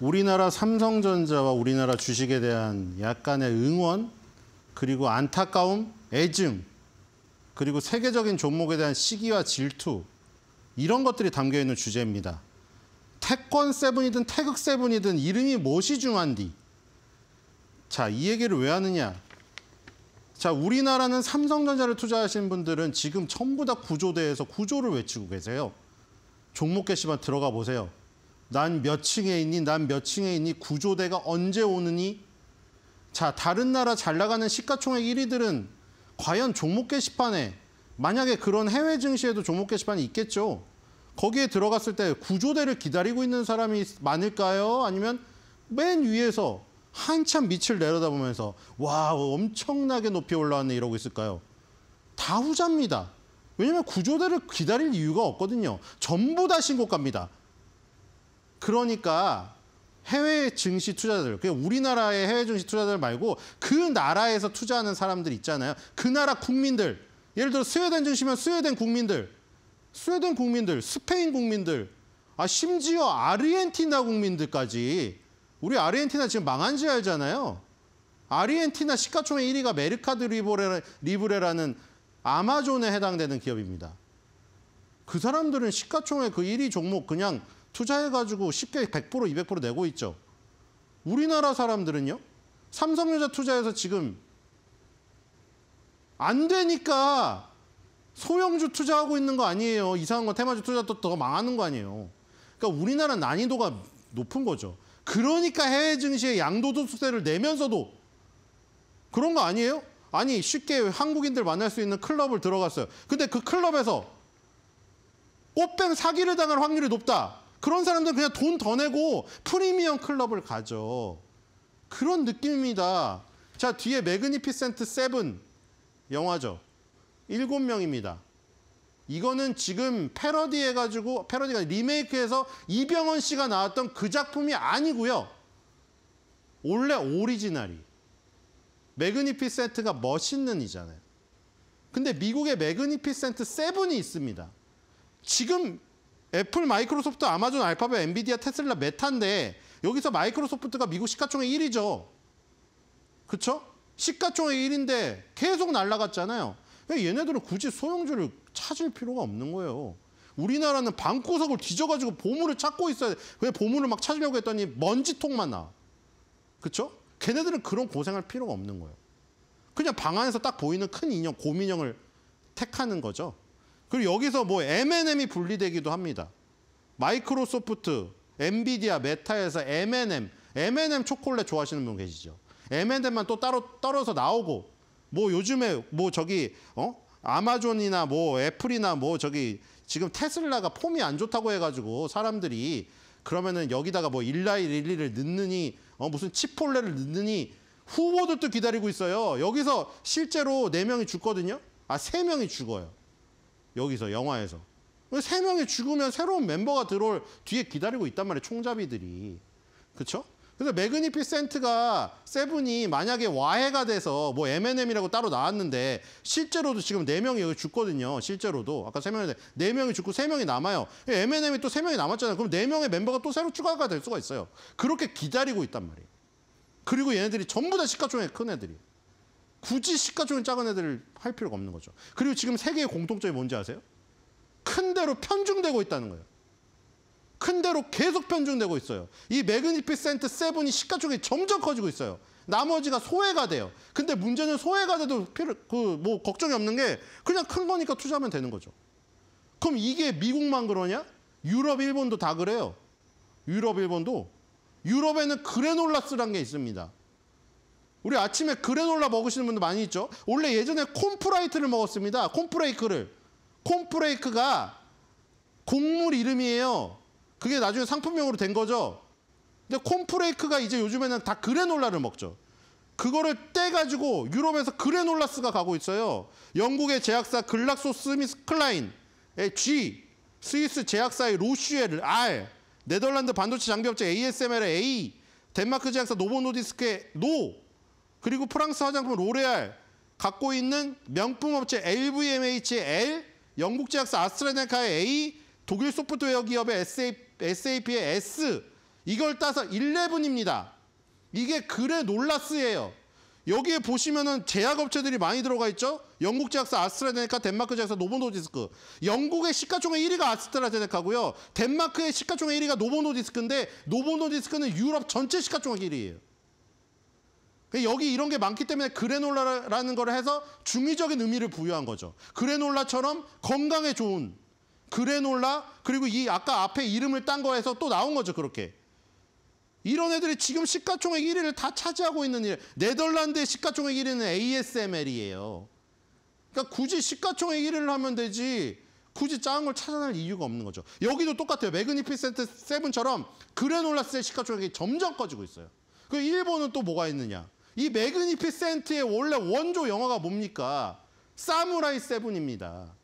우리나라 삼성전자와 우리나라 주식에 대한 약간의 응원, 그리고 안타까움, 애증, 그리고 세계적인 종목에 대한 시기와 질투, 이런 것들이 담겨 있는 주제입니다. 태권 세븐이든 태극 세븐이든 이름이 무엇이 중한디? 요 자, 이 얘기를 왜 하느냐? 자, 우리나라는 삼성전자를 투자하신 분들은 지금 전부 다 구조대에서 구조를 외치고 계세요. 종목 게시만 들어가 보세요. 난몇 층에 있니? 난 몇 층에 있니? 구조대가 언제 오느니? 자, 다른 나라 잘 나가는 시가총액 1위들은 과연 종목 게시판에 만약에 그런 해외 증시에도 종목 게시판이 있겠죠. 거기에 들어갔을 때 구조대를 기다리고 있는 사람이 많을까요? 아니면 맨 위에서 한참 밑을 내려다보면서 와 엄청나게 높이 올라왔네 이러고 있을까요? 다 후자입니다. 왜냐하면 구조대를 기다릴 이유가 없거든요. 전부 다 신고가입니다. 그러니까 해외 증시 투자들 그냥 우리나라의 해외 증시 투자자들 말고 그 나라에서 투자하는 사람들 있잖아요. 그 나라 국민들, 예를 들어 스웨덴 증시면 스웨덴 국민들, 스웨덴 국민들, 스페인 국민들, 아 심지어 아르헨티나 국민들까지 우리 아르헨티나 지금 망한 지 알잖아요. 아르헨티나 시가총액 1위가 메르카드 리브레라, 리브레라는 아마존에 해당되는 기업입니다. 그 사람들은 시가총액 그 1위 종목 그냥 투자해가지고 쉽게 100% 200% 내고 있죠. 우리나라 사람들은요. 삼성전자 투자해서 지금 안 되니까 소형주 투자하고 있는 거 아니에요. 이상한 거 테마주 투자 또더 망하는 거 아니에요. 그러니까 우리나라 난이도가 높은 거죠. 그러니까 해외 증시에 양도소수세를 내면서도 그런 거 아니에요? 아니 쉽게 한국인들 만날 수 있는 클럽을 들어갔어요. 근데 그 클럽에서 꽃뱀 사기를 당할 확률이 높다. 그런 사람들은 그냥 돈 더 내고 프리미엄 클럽을 가죠. 그런 느낌입니다. 자, 뒤에 매그니피센트 7 영화죠. 일곱 명입니다. 이거는 지금 패러디 해가지고 패러디가 리메이크해서 이병헌 씨가 나왔던 그 작품이 아니고요. 원래 오리지널이 매그니피센트가 멋있는 이잖아요. 근데 미국에 매그니피센트 7이 있습니다. 지금 애플, 마이크로소프트, 아마존, 알파벳, 엔비디아, 테슬라, 메타인데 여기서 마이크로소프트가 미국 시가총액 1위죠. 그쵸? 시가총액 1위인데 계속 날라갔잖아요. 얘네들은 굳이 소형주를 찾을 필요가 없는 거예요. 우리나라는 방구석을 뒤져가지고 보물을 찾고 있어야 돼. 왜 보물을 막 찾으려고 했더니 먼지통만 나. 그쵸? 걔네들은 그런 고생할 필요가 없는 거예요. 그냥 방 안에서 딱 보이는 큰 인형, 곰인형을 택하는 거죠. 그리고 여기서 뭐 M&M이 분리되기도 합니다. 마이크로소프트, 엔비디아, 메타에서 M&M, M&M 초콜릿 좋아하시는 분 계시죠? M&M만 또 따로 떨어서 나오고 뭐 요즘에 뭐 저기 어? 아마존이나 뭐 애플이나 뭐 저기 지금 테슬라가 폼이 안 좋다고 해가지고 사람들이 그러면은 여기다가 뭐 일라이 릴리를 넣느니 어 무슨 치폴레를 넣느니 후보들도 기다리고 있어요. 여기서 실제로 네명이 죽거든요. 아, 세명이 죽어요. 여기서 영화에서. 세 명이 죽으면 새로운 멤버가 들어올 뒤에 기다리고 있단 말이에요. 총잡이들이. 그렇죠? 그래서 매그니피센트가 세븐이 만약에 와해가 돼서 뭐 M&M이라고 따로 나왔는데 실제로도 지금 네명이 여기 죽거든요. 실제로도. 아까 세명인데네명이 죽고 세명이 남아요. M&M이 예, 또 세명이 남았잖아요. 그럼 네명의 멤버가 또 새로 추가가 될 수가 있어요. 그렇게 기다리고 있단 말이에요. 그리고 얘네들이 전부 다 시가총액 큰 애들이. 굳이 시가총액 작은 애들 을할 필요가 없는 거죠. 그리고 지금 세계의 공통점이 뭔지 아세요? 큰 대로 편중되고 있다는 거예요. 큰 대로 계속 편중되고 있어요. 이 매그니피센트 세븐이 시가총액이 점점 커지고 있어요. 나머지가 소외가 돼요. 근데 문제는 소외가 돼도 필요 그뭐 걱정이 없는 게 그냥 큰 거니까 투자하면 되는 거죠. 그럼 이게 미국만 그러냐? 유럽, 일본도 다 그래요. 유럽, 일본도 유럽에는 그래놀라스란 게 있습니다. 우리 아침에 그래놀라 먹으시는 분들 많이 있죠. 원래 예전에 콤프라이트를 먹었습니다. 콤프레이크를. 콤프레이크가 곡물 이름이에요. 그게 나중에 상품명으로 된 거죠. 근데 콤프레이크가 이제 요즘에는 다 그래놀라를 먹죠. 그거를 떼가지고 유럽에서 그래놀라스가 가고 있어요. 영국의 제약사 글락소 스미스 클라인의 G, 스위스 제약사의 로슈엘 R, 네덜란드 반도체 장비 업체 ASML의 A, 덴마크 제약사 노보노디스크의 노, 그리고 프랑스 화장품 로레알 갖고 있는 명품 업체 l v m h L, 영국 제약사 아스트라제네카의 A, 독일 소프트웨어 기업의 SAP, 의 S 이걸 따서 11입니다. 이게 그래 놀라스예요. 여기에 보시면은 제약업체들이 많이 들어가 있죠. 영국 제약사 아스트라제네카, 덴마크 제약사 노보노디스크. 영국의 시가총액 1위가 아스트라제네카고요. 덴마크의 시가총액 1위가 노보노디스크인데 노보노디스크는 유럽 전체 시가총액 1위예요. 그러니까 여기 이런 게 많기 때문에 그래놀라라는 걸 해서 중의적인 의미를 부여한 거죠. 그래놀라처럼 건강에 좋은 그래놀라 그리고 이 아까 앞에 이름을 딴 거에서 또 나온 거죠 그렇게. 이런 애들이 지금 시가총액 1위를 다 차지하고 있는 일. 네덜란드의 시가총액 1위는 ASML이에요. 그러니까 굳이 시가총액 1위를 하면 되지 굳이 작은 걸 찾아낼 이유가 없는 거죠. 여기도 똑같아요. 매그니피센트 7처럼 그래놀라 스의 시가총액이 점점 커지고 있어요. 그 일본은 또 뭐가 있느냐? 이 매그니피센트의 원래 원조 영화가 뭡니까? 사무라이 세븐입니다.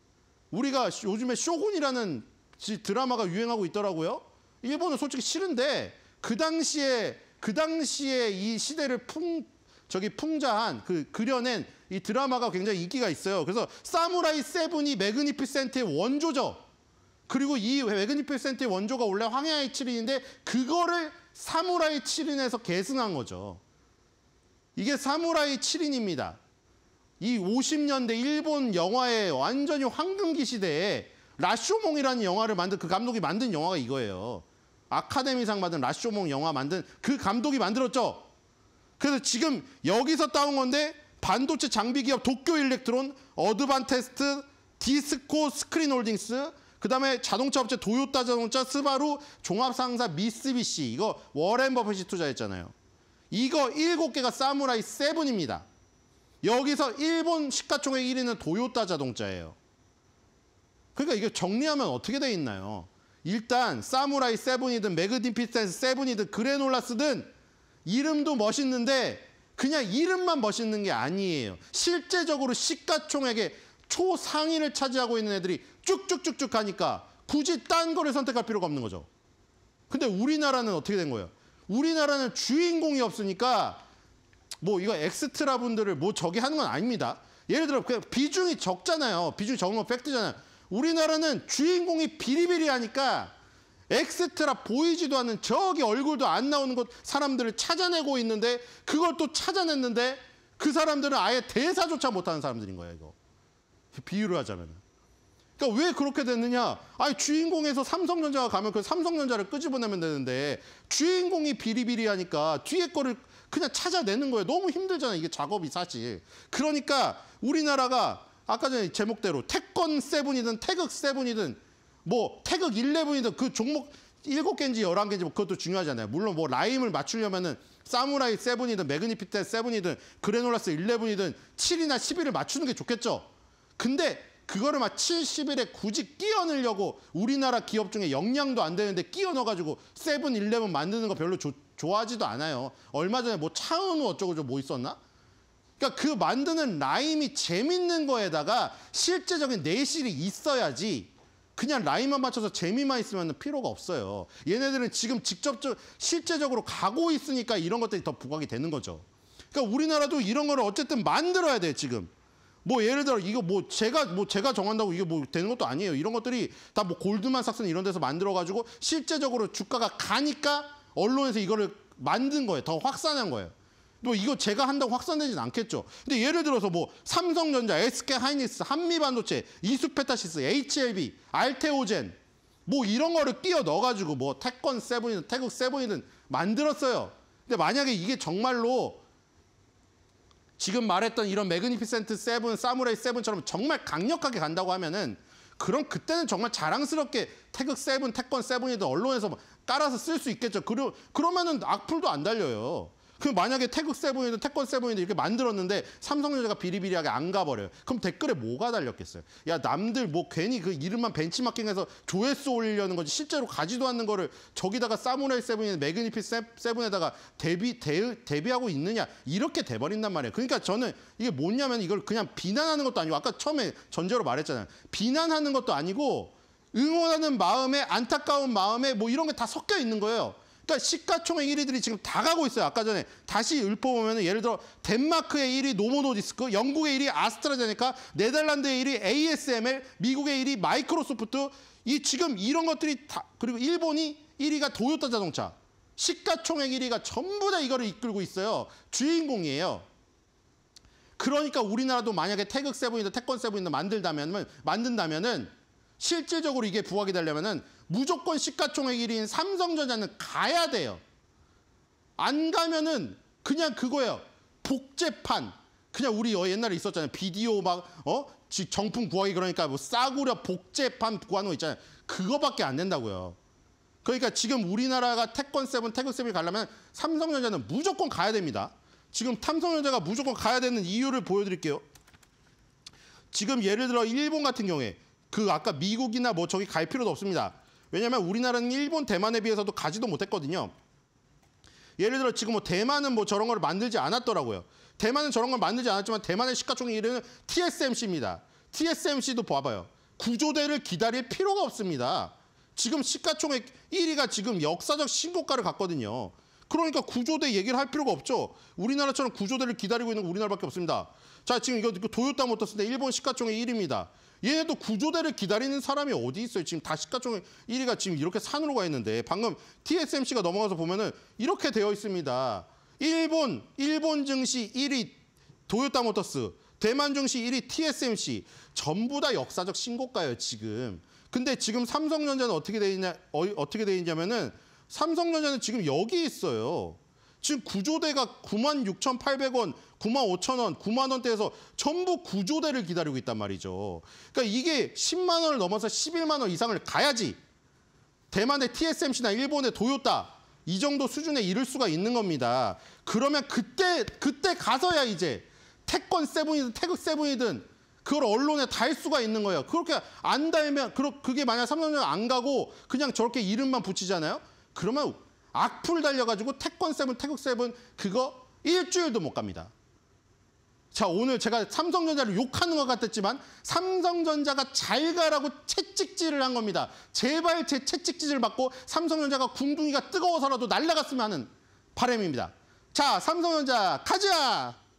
우리가 요즘에 쇼군이라는 드라마가 유행하고 있더라고요. 일본은 솔직히 싫은데 그 당시에 그 당시에 이 시대를 풍 저기 풍자한 그 그려낸 이 드라마가 굉장히 인기가 있어요. 그래서 사무라이 세븐이 매그니피센트의 원조죠. 그리고 이 매그니피센트의 원조가 원래 황야의 칠인인데 그거를 사무라이 칠인에서 계승한 거죠. 이게 사무라이 7인입니다. 이 50년대 일본 영화의 완전히 황금기 시대에 라쇼몽이라는 영화를 만든 그 감독이 만든 영화가 이거예요. 아카데미상 받은 라쇼몽 영화 만든 그 감독이 만들었죠. 그래서 지금 여기서 따온 건데 반도체 장비 기업 도쿄 일렉트론, 어드반테스트, 디스코 스크린 홀딩스, 그다음에 자동차 업체 도요타 자동차, 스바루, 종합상사 미쓰비시 이거 워렌 버핏이 투자했잖아요. 이거 일곱 개가 사무라이 세븐입니다. 여기서 일본 시가총액 1위는 도요타 자동차예요. 그러니까 이게 정리하면 어떻게 돼 있나요? 일단 사무라이 세븐이든 매그디피스탄스 세븐이든 그레놀라스든 이름도 멋있는데 그냥 이름만 멋있는 게 아니에요. 실제적으로 시가총액의 초상위를 차지하고 있는 애들이 쭉쭉쭉쭉 가니까 굳이 딴 거를 선택할 필요가 없는 거죠. 근데 우리나라는 어떻게 된 거예요? 우리나라는 주인공이 없으니까 뭐 이거 엑스트라 분들을 뭐 저기 하는 건 아닙니다. 예를 들어 그냥 비중이 적잖아요. 비중이 적은 건 팩트잖아요. 우리나라는 주인공이 비리비리하니까 엑스트라 보이지도 않는 저기 얼굴도 안 나오는 곳 사람들을 찾아내고 있는데 그걸 또 찾아냈는데 그 사람들은 아예 대사조차 못하는 사람들인 거예요. 이거 비유를 하자면 그러니까 왜 그렇게 됐느냐? 아니 주인공에서 삼성전자가 가면 그 삼성전자를 끄집어내면 되는데 주인공이 비리비리하니까 뒤에 거를 그냥 찾아내는 거예요. 너무 힘들잖아요. 이게 작업이 사실. 그러니까 우리나라가 아까 전에 제목대로 태권 세븐이든 태극 세븐이든 뭐 태극 일레븐이든 그 종목 일곱 개인지 열한 개인지 뭐 그것도 중요하잖아요. 물론 뭐 라임을 맞추려면은 사무라이 세븐이든 매그니피테 세븐이든 그레놀라스 일레븐이든 칠이나십일을 맞추는 게 좋겠죠. 근데 그거를 막 70일에 굳이 끼어 넣으려고 우리나라 기업 중에 역량도안 되는데 끼어 넣어가지고 세븐일레븐 만드는 거 별로 조, 좋아하지도 않아요. 얼마 전에 뭐 차은우 어쩌고저 뭐 있었나? 그러니까 그 만드는 라임이 재밌는 거에다가 실제적인 내실이 있어야지 그냥 라임만 맞춰서 재미만 있으면 필요가 없어요. 얘네들은 지금 직접적 실제적으로 가고 있으니까 이런 것들이 더 부각이 되는 거죠. 그러니까 우리나라도 이런 거를 어쨌든 만들어야 돼 지금. 뭐 예를 들어 이거 뭐 제가 뭐 제가 정한다고 이게 뭐 되는 것도 아니에요. 이런 것들이 다 뭐골드만삭스 이런 데서 만들어 가지고 실제적으로 주가가 가니까 언론에서 이거를 만든 거예요. 더 확산한 거예요. 또 뭐 이거 제가 한다고 확산되진 않겠죠. 근데 예를 들어서 뭐 삼성전자, SK 하이닉스, 한미반도체, 이수페타시스, HLB, 알테오젠 뭐 이런 거를 끼워 넣어 가지고 뭐 태권 세븐이든 태국 세븐이든 만들었어요. 근데 만약에 이게 정말로 지금 말했던 이런 매그니피센트 세븐, 사무라이 세븐처럼 정말 강력하게 간다고 하면은 그럼 그때는 정말 자랑스럽게 태극 세븐, 태권 세븐이든 언론에서 깔아서 뭐 쓸수 있겠죠. 그러, 그러면은 악플도 안 달려요. 그 만약에 태극 세븐이든 태권 세븐이든 이렇게 만들었는데 삼성전자가 비리비리하게 안 가버려요. 그럼 댓글에 뭐가 달렸겠어요? 야 남들 뭐 괜히 그 이름만 벤치마킹해서 조회수 올리려는 거지 실제로 가지도 않는 거를 저기다가 사무라이 세븐이나 매그니피 세븐에다가 대비 대, 대비하고 있느냐 이렇게 돼버린단 말이에요. 그러니까 저는 이게 뭐냐면 이걸 그냥 비난하는 것도 아니고 아까 처음에 전제로 말했잖아요. 비난하는 것도 아니고 응원하는 마음에 안타까운 마음에 뭐 이런 게 다 섞여 있는 거예요. 그러니까 시가총액 1위들이 지금 다 가고 있어요. 아까 전에 다시 읊어보면 예를 들어 덴마크의 1위 노모노디스크, 영국의 1위 아스트라제네카, 네덜란드의 1위 ASML, 미국의 1위 마이크로소프트 이 지금 이런 것들이 다 그리고 일본이 1위가 도요타 자동차 시가총액 1위가 전부 다 이거를 이끌고 있어요. 주인공이에요. 그러니까 우리나라도 만약에 태극 세븐이나 태권 세븐이나 만들다면 만든다면은 실질적으로 이게 부각이 되려면은 무조건 시가총액 1위인 삼성전자는 가야 돼요. 안 가면은 그냥 그거예요. 복제판. 그냥 우리 어, 옛날에 있었잖아요. 비디오 막, 어? 정품 구하기 그러니까 뭐 싸구려 복제판 구하는 거 있잖아요. 그거밖에 안 된다고요. 그러니까 지금 우리나라가 태권 세븐, 태권 세븐이 가려면 삼성전자는 무조건 가야 됩니다. 지금 삼성전자가 무조건 가야 되는 이유를 보여드릴게요. 지금 예를 들어 일본 같은 경우에 그 아까 미국이나 뭐 저기 갈 필요도 없습니다. 왜냐하면 우리나라는 일본, 대만에 비해서도 가지도 못했거든요. 예를 들어 지금 뭐 대만은 뭐 저런 걸 만들지 않았더라고요. 대만은 저런 걸 만들지 않았지만 대만의 시가총액 1위는 TSMC입니다. TSMC도 봐봐요. 구조대를 기다릴 필요가 없습니다. 지금 시가총액 1위가 지금 역사적 신고가를 갔거든요. 그러니까 구조대 얘기를 할 필요가 없죠. 우리나라처럼 구조대를 기다리고 있는 우리나라밖에 없습니다. 자, 지금 이거 그 도요타 모터스인데 일본 시가총액 1위입니다. 얘도 구조대를 기다리는 사람이 어디 있어요. 지금 다 시가총 1위가 지금 이렇게 산으로 가 있는데 방금 TSMC가 넘어가서 보면은 이렇게 되어 있습니다. 일본, 일본 증시 1위 도요타 모터스, 대만 증시 1위 TSMC 전부 다 역사적 신고가예요, 지금. 근데 지금 삼성전자는 어떻게 돼 있냐 어, 어떻게 돼 있냐면은 삼성전자는 지금 여기 있어요. 지금 구조대가 9만 6,800원, 9만 5천 원, 9만 원대에서 전부 구조대를 기다리고 있단 말이죠. 그러니까 이게 10만 원을 넘어서 11만 원 이상을 가야지 대만의 TSMC나 일본의 도요타 이 정도 수준에 이를 수가 있는 겁니다. 그러면 그때 그때 가서야 이제 태권 세븐이든 태극 세븐이든 그걸 언론에 달 수가 있는 거예요. 그렇게 안 달면 그게 만약 삼성전자 안 가고 그냥 저렇게 이름만 붙이잖아요. 그러면 악플 달려가지고 태권 세븐, 태국 세븐 그거 일주일도 못 갑니다. 자 오늘 제가 삼성전자를 욕하는 것 같았지만 삼성전자가 잘 가라고 채찍질을 한 겁니다. 제발 제 채찍질을 받고 삼성전자가 궁둥이가 뜨거워서라도 날라갔으면 하는 바람입니다. 자 삼성전자 가자!